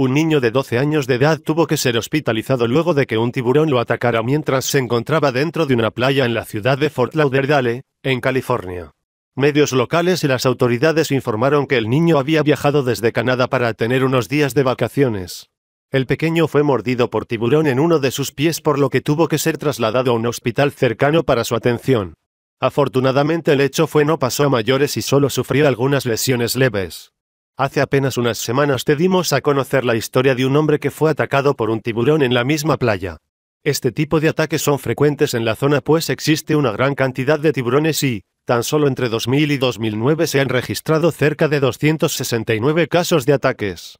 Un niño de 12 años de edad tuvo que ser hospitalizado luego de que un tiburón lo atacara mientras se encontraba dentro de una playa en la ciudad de Fort Lauderdale, en California. Medios locales y las autoridades informaron que el niño había viajado desde Canadá para tener unos días de vacaciones. El pequeño fue mordido por tiburón en uno de sus pies por lo que tuvo que ser trasladado a un hospital cercano para su atención. Afortunadamente el hecho fue no pasó a mayores y solo sufrió algunas lesiones leves. Hace apenas unas semanas te dimos a conocer la historia de un hombre que fue atacado por un tiburón en la misma playa. Este tipo de ataques son frecuentes en la zona pues existe una gran cantidad de tiburones y, tan solo entre 2000 y 2009 se han registrado cerca de 269 casos de ataques.